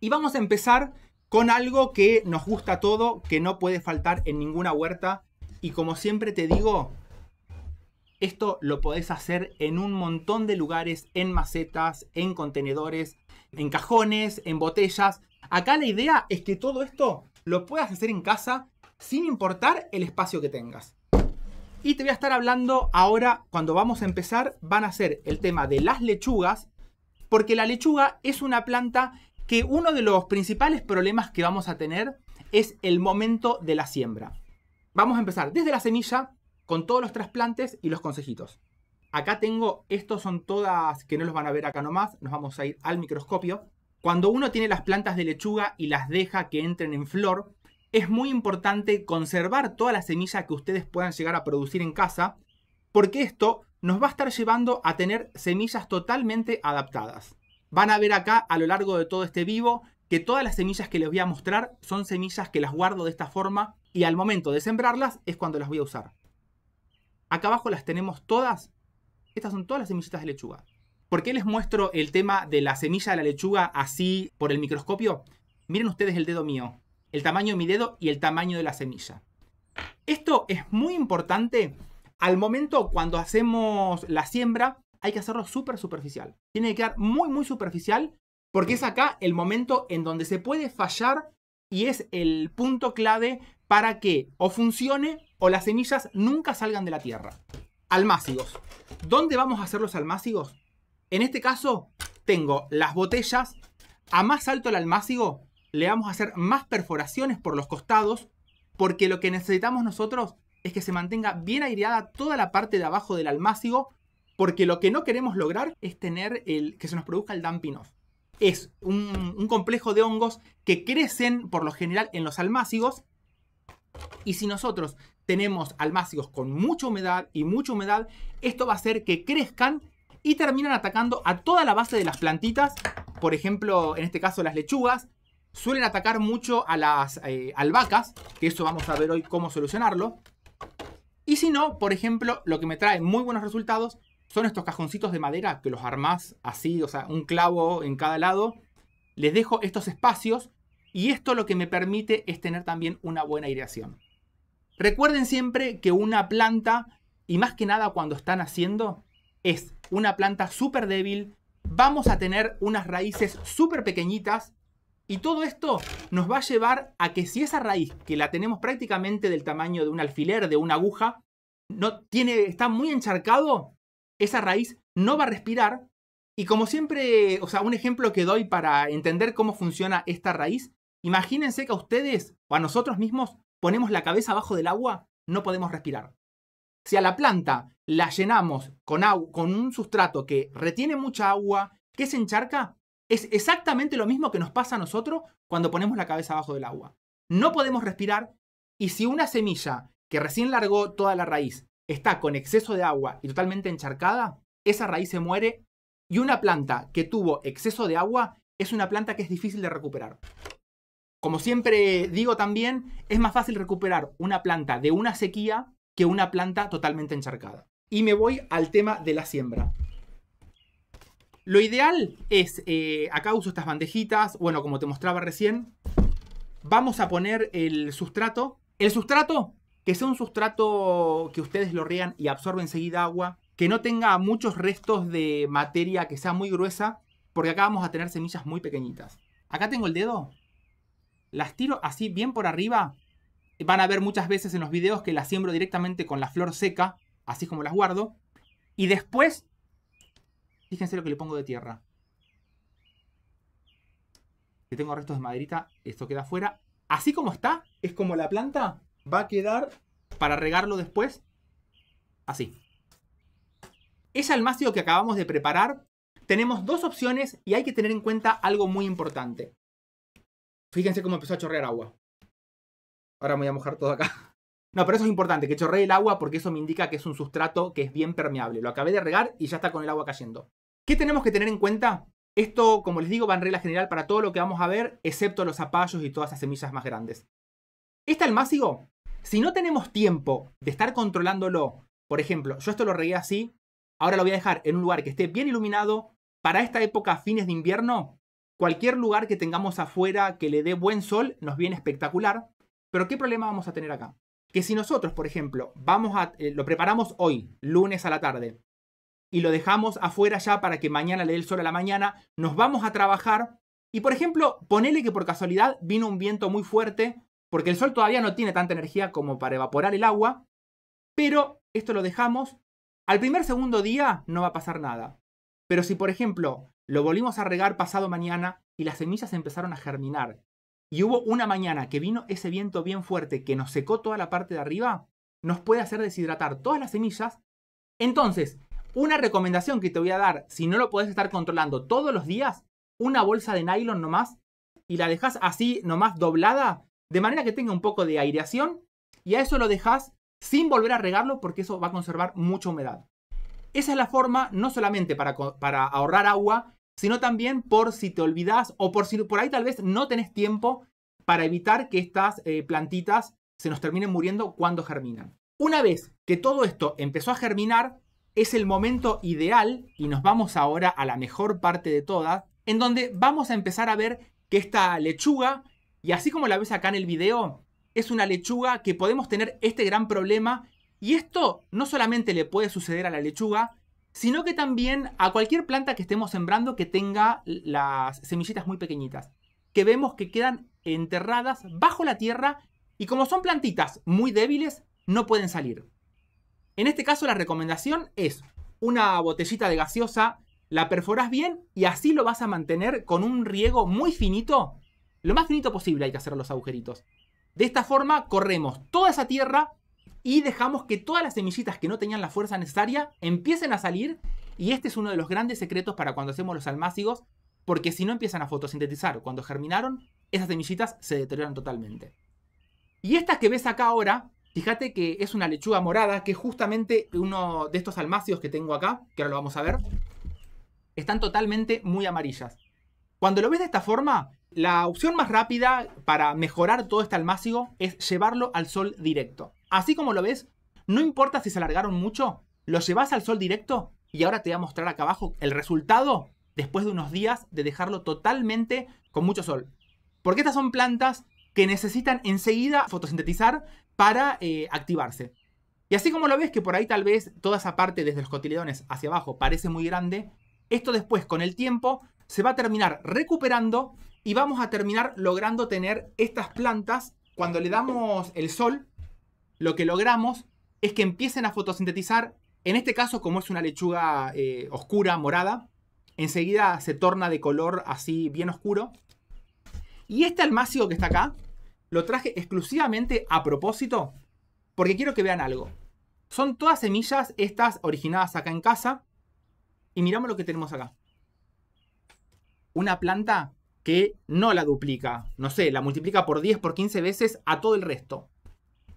Y vamos a empezar con algo que nos gusta todo, que no puede faltar en ninguna huerta. Y como siempre te digo, esto lo podés hacer en un montón de lugares, en macetas, en contenedores, en cajones, en botellas. Acá la idea es que todo esto lo puedas hacer en casa sin importar el espacio que tengas. Y te voy a estar hablando ahora, cuando vamos a empezar, van a ser el tema de las lechugas, porque la lechuga es una planta que uno de los principales problemas que vamos a tener es el momento de la siembra. Vamos a empezar desde la semilla con todos los trasplantes y los consejitos. Acá tengo, estos son todas que no los van a ver acá nomás, nos vamos a ir al microscopio. Cuando uno tiene las plantas de lechuga y las deja que entren en flor, es muy importante conservar toda la semilla que ustedes puedan llegar a producir en casa, porque esto nos va a estar llevando a tener semillas totalmente adaptadas. Van a ver acá a lo largo de todo este vivo que todas las semillas que les voy a mostrar son semillas que las guardo de esta forma y al momento de sembrarlas es cuando las voy a usar. Acá abajo las tenemos todas. Estas son todas las semillitas de lechuga. ¿Por qué les muestro el tema de la semilla de la lechuga así por el microscopio? Miren ustedes el dedo mío, el tamaño de mi dedo y el tamaño de la semilla. Esto es muy importante al momento cuando hacemos la siembra hay que hacerlo súper superficial. Tiene que quedar muy, muy superficial porque es acá el momento en donde se puede fallar y es el punto clave para que o funcione o las semillas nunca salgan de la tierra. Almácigos. ¿Dónde vamos a hacer los almácigos? En este caso, tengo las botellas. A más alto el almácigo, le vamos a hacer más perforaciones por los costados, porque lo que necesitamos nosotros es que se mantenga bien aireada toda la parte de abajo del almácigo porque lo que no queremos lograr es tener el que se nos produzca el dumping off. Es un, complejo de hongos que crecen por lo general en los almácigos y si nosotros tenemos almácigos con mucha humedad y mucha humedad, esto va a hacer que crezcan y terminan atacando a toda la base de las plantitas, por ejemplo, en este caso las lechugas, suelen atacar mucho a las eh, albahacas, que eso vamos a ver hoy cómo solucionarlo. Y si no, por ejemplo, lo que me trae muy buenos resultados son estos cajoncitos de madera que los armás así, o sea, un clavo en cada lado. Les dejo estos espacios y esto lo que me permite es tener también una buena aireación. Recuerden siempre que una planta, y más que nada cuando están haciendo, es una planta súper débil, vamos a tener unas raíces súper pequeñitas y todo esto nos va a llevar a que si esa raíz, que la tenemos prácticamente del tamaño de un alfiler, de una aguja, no tiene, está muy encharcado, esa raíz no va a respirar. Y como siempre, o sea, un ejemplo que doy para entender cómo funciona esta raíz, imagínense que a ustedes o a nosotros mismos ponemos la cabeza abajo del agua, no podemos respirar. Si a la planta la llenamos con, con un sustrato que retiene mucha agua, que se encharca, es exactamente lo mismo que nos pasa a nosotros cuando ponemos la cabeza abajo del agua. No podemos respirar y si una semilla que recién largó toda la raíz está con exceso de agua y totalmente encharcada, esa raíz se muere y una planta que tuvo exceso de agua es una planta que es difícil de recuperar. Como siempre digo también, es más fácil recuperar una planta de una sequía que una planta totalmente encharcada. Y me voy al tema de la siembra. Lo ideal es, eh, acá uso estas bandejitas, bueno, como te mostraba recién, vamos a poner el sustrato. El sustrato que sea un sustrato que ustedes lo rean y absorbe enseguida agua, que no tenga muchos restos de materia que sea muy gruesa, porque acá vamos a tener semillas muy pequeñitas. Acá tengo el dedo, las tiro así bien por arriba. Van a ver muchas veces en los videos que las siembro directamente con la flor seca, así como las guardo. Y después, fíjense lo que le pongo de tierra. Si tengo restos de maderita, esto queda afuera. Así como está, es como la planta va a quedar para regarlo después así. Ese almácigo que acabamos de preparar. Tenemos dos opciones y hay que tener en cuenta algo muy importante. Fíjense cómo empezó a chorrear agua. Ahora me voy a mojar todo acá. No, pero eso es importante, que chorree el agua porque eso me indica que es un sustrato que es bien permeable. Lo acabé de regar y ya está con el agua cayendo. ¿Qué tenemos que tener en cuenta? Esto, como les digo, va en regla general para todo lo que vamos a ver, excepto los zapallos y todas las semillas más grandes. Este almácigo si no tenemos tiempo de estar controlándolo, por ejemplo, yo esto lo regué así, ahora lo voy a dejar en un lugar que esté bien iluminado, para esta época, fines de invierno, cualquier lugar que tengamos afuera que le dé buen sol nos viene espectacular, pero ¿qué problema vamos a tener acá? Que si nosotros, por ejemplo, vamos a, eh, lo preparamos hoy, lunes a la tarde, y lo dejamos afuera ya para que mañana le dé el sol a la mañana, nos vamos a trabajar y, por ejemplo, ponele que por casualidad vino un viento muy fuerte porque el Sol todavía no tiene tanta energía como para evaporar el agua, pero esto lo dejamos. Al primer segundo día no va a pasar nada. Pero si, por ejemplo, lo volvimos a regar pasado mañana y las semillas empezaron a germinar, y hubo una mañana que vino ese viento bien fuerte que nos secó toda la parte de arriba, nos puede hacer deshidratar todas las semillas. Entonces, una recomendación que te voy a dar, si no lo podés estar controlando todos los días, una bolsa de nylon nomás y la dejas así nomás doblada de manera que tenga un poco de aireación y a eso lo dejas sin volver a regarlo porque eso va a conservar mucha humedad. Esa es la forma no solamente para, ahorrar agua, sino también por si te olvidas o por si por ahí tal vez no tenés tiempo para evitar que estas eh, plantitas se nos terminen muriendo cuando germinan. Una vez que todo esto empezó a germinar, es el momento ideal, y nos vamos ahora a la mejor parte de todas, en donde vamos a empezar a ver que esta lechuga y así como la ves acá en el video, es una lechuga que podemos tener este gran problema y esto no solamente le puede suceder a la lechuga, sino que también a cualquier planta que estemos sembrando que tenga las semillitas muy pequeñitas, que vemos que quedan enterradas bajo la tierra y como son plantitas muy débiles, no pueden salir. En este caso la recomendación es una botellita de gaseosa, la perforas bien y así lo vas a mantener con un riego muy finito lo más finito posible hay que hacer los agujeritos. De esta forma corremos toda esa tierra y dejamos que todas las semillitas que no tenían la fuerza necesaria empiecen a salir. Y este es uno de los grandes secretos para cuando hacemos los almácigos, porque si no empiezan a fotosintetizar, cuando germinaron, esas semillitas se deterioran totalmente. Y estas que ves acá ahora, fíjate que es una lechuga morada, que justamente uno de estos almácigos que tengo acá, que ahora lo vamos a ver, están totalmente muy amarillas. Cuando lo ves de esta forma, la opción más rápida para mejorar todo este almácigo es llevarlo al sol directo. Así como lo ves, no importa si se alargaron mucho, lo llevas al sol directo y ahora te voy a mostrar acá abajo el resultado después de unos días de dejarlo totalmente con mucho sol. Porque estas son plantas que necesitan enseguida fotosintetizar para eh, activarse. Y así como lo ves que por ahí tal vez toda esa parte desde los cotiledones hacia abajo parece muy grande, esto después con el tiempo se va a terminar recuperando y vamos a terminar logrando tener estas plantas cuando le damos el sol, lo que logramos es que empiecen a fotosintetizar. En este caso, como es una lechuga eh, oscura, morada, enseguida se torna de color así bien oscuro. Y este almácigo que está acá, lo traje exclusivamente a propósito, porque quiero que vean algo. Son todas semillas, estas originadas acá en casa. Y miramos lo que tenemos acá. Una planta que no la duplica, no sé, la multiplica por 10, por 15 veces a todo el resto.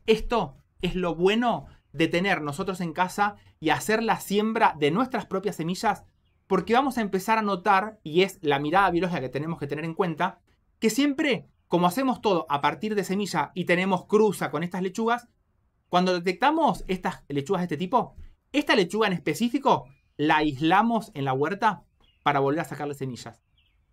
Esto es lo bueno de tener nosotros en casa y hacer la siembra de nuestras propias semillas, porque vamos a empezar a notar, y es la mirada biológica que tenemos que tener en cuenta, que siempre, como hacemos todo a partir de semilla y tenemos cruza con estas lechugas, cuando detectamos estas lechugas de este tipo, esta lechuga en específico la aislamos en la huerta para volver a sacarle semillas.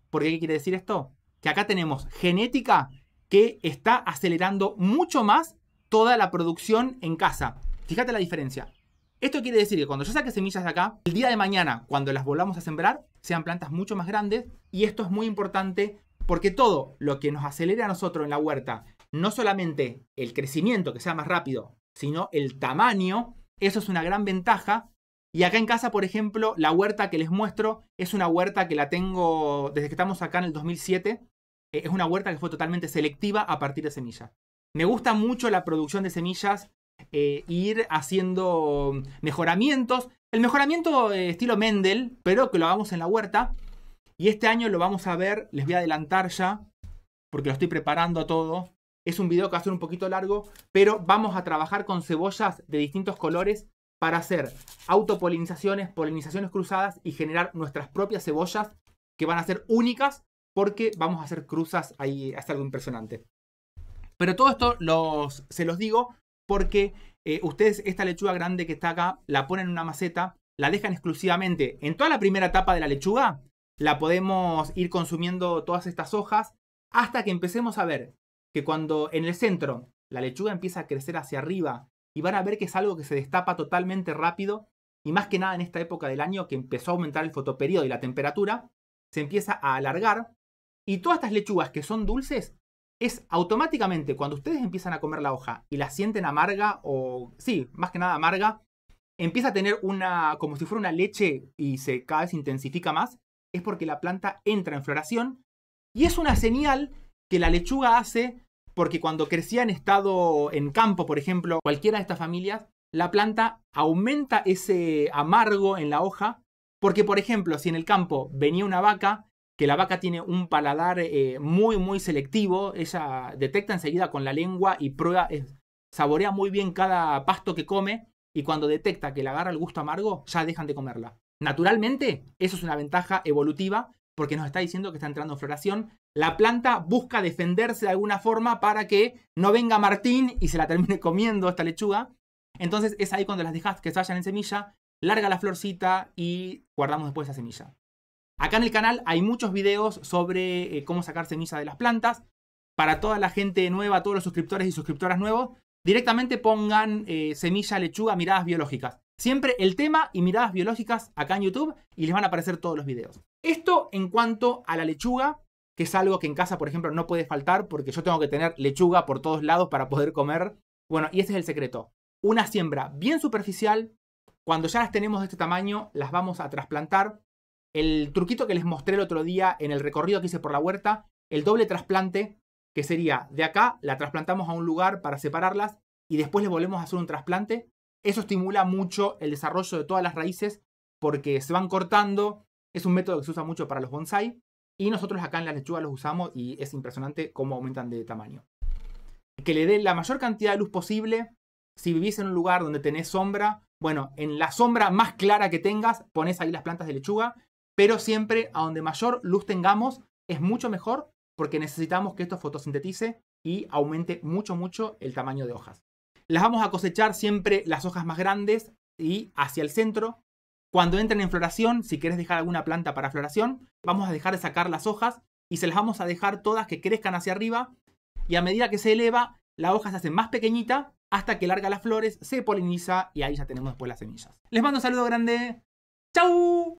¿Por ¿qué quiere decir esto? Que acá tenemos genética que está acelerando mucho más toda la producción en casa. Fíjate la diferencia. Esto quiere decir que cuando yo saque semillas de acá, el día de mañana, cuando las volvamos a sembrar, sean plantas mucho más grandes. Y esto es muy importante porque todo lo que nos acelera a nosotros en la huerta, no solamente el crecimiento, que sea más rápido, sino el tamaño, eso es una gran ventaja y acá en casa, por ejemplo, la huerta que les muestro es una huerta que la tengo desde que estamos acá en el 2007. Eh, es una huerta que fue totalmente selectiva a partir de semillas. Me gusta mucho la producción de semillas, eh, ir haciendo mejoramientos. El mejoramiento eh, estilo Mendel, pero que lo hagamos en la huerta. Y este año lo vamos a ver, les voy a adelantar ya, porque lo estoy preparando todo. Es un video que va a ser un poquito largo, pero vamos a trabajar con cebollas de distintos colores para hacer autopolinizaciones, polinizaciones cruzadas y generar nuestras propias cebollas que van a ser únicas porque vamos a hacer cruzas ahí, hasta algo impresionante. Pero todo esto se los digo porque eh, ustedes esta lechuga grande que está acá la ponen en una maceta, la dejan exclusivamente en toda la primera etapa de la lechuga, la podemos ir consumiendo todas estas hojas hasta que empecemos a ver que cuando en el centro la lechuga empieza a crecer hacia arriba y van a ver que es algo que se destapa totalmente rápido y más que nada en esta época del año que empezó a aumentar el fotoperiodo y la temperatura, se empieza a alargar y todas estas lechugas que son dulces es automáticamente cuando ustedes empiezan a comer la hoja y la sienten amarga o sí, más que nada amarga, empieza a tener una como si fuera una leche y se cada vez intensifica más, es porque la planta entra en floración y es una señal que la lechuga hace porque cuando crecía en estado en campo, por ejemplo, cualquiera de estas familias, la planta aumenta ese amargo en la hoja, porque por ejemplo, si en el campo venía una vaca, que la vaca tiene un paladar eh, muy, muy selectivo, ella detecta enseguida con la lengua y prueba, saborea muy bien cada pasto que come, y cuando detecta que le agarra el gusto amargo, ya dejan de comerla. Naturalmente, eso es una ventaja evolutiva porque nos está diciendo que está entrando en floración la planta busca defenderse de alguna forma para que no venga Martín y se la termine comiendo esta lechuga. Entonces es ahí cuando las dejas que se vayan en semilla, larga la florcita y guardamos después esa semilla. Acá en el canal hay muchos videos sobre eh, cómo sacar semilla de las plantas. Para toda la gente nueva, todos los suscriptores y suscriptoras nuevos, directamente pongan eh, semilla, lechuga, miradas biológicas. Siempre el tema y miradas biológicas acá en YouTube y les van a aparecer todos los videos. Esto en cuanto a la lechuga, que es algo que en casa, por ejemplo, no puede faltar porque yo tengo que tener lechuga por todos lados para poder comer. Bueno, y ese es el secreto. Una siembra bien superficial, cuando ya las tenemos de este tamaño, las vamos a trasplantar. El truquito que les mostré el otro día en el recorrido que hice por la huerta, el doble trasplante, que sería de acá, la trasplantamos a un lugar para separarlas y después les volvemos a hacer un trasplante. Eso estimula mucho el desarrollo de todas las raíces porque se van cortando. Es un método que se usa mucho para los bonsai. Y nosotros acá en las lechugas los usamos y es impresionante cómo aumentan de tamaño. Que le dé la mayor cantidad de luz posible. Si vivís en un lugar donde tenés sombra, bueno, en la sombra más clara que tengas, pones ahí las plantas de lechuga, pero siempre a donde mayor luz tengamos es mucho mejor porque necesitamos que esto fotosintetice y aumente mucho, mucho el tamaño de hojas. Las vamos a cosechar siempre las hojas más grandes y hacia el centro, cuando entren en floración, si querés dejar alguna planta para floración, vamos a dejar de sacar las hojas y se las vamos a dejar todas que crezcan hacia arriba y a medida que se eleva, la hoja se hace más pequeñita hasta que larga las flores, se poliniza y ahí ya tenemos después las semillas. Les mando un saludo grande. chao.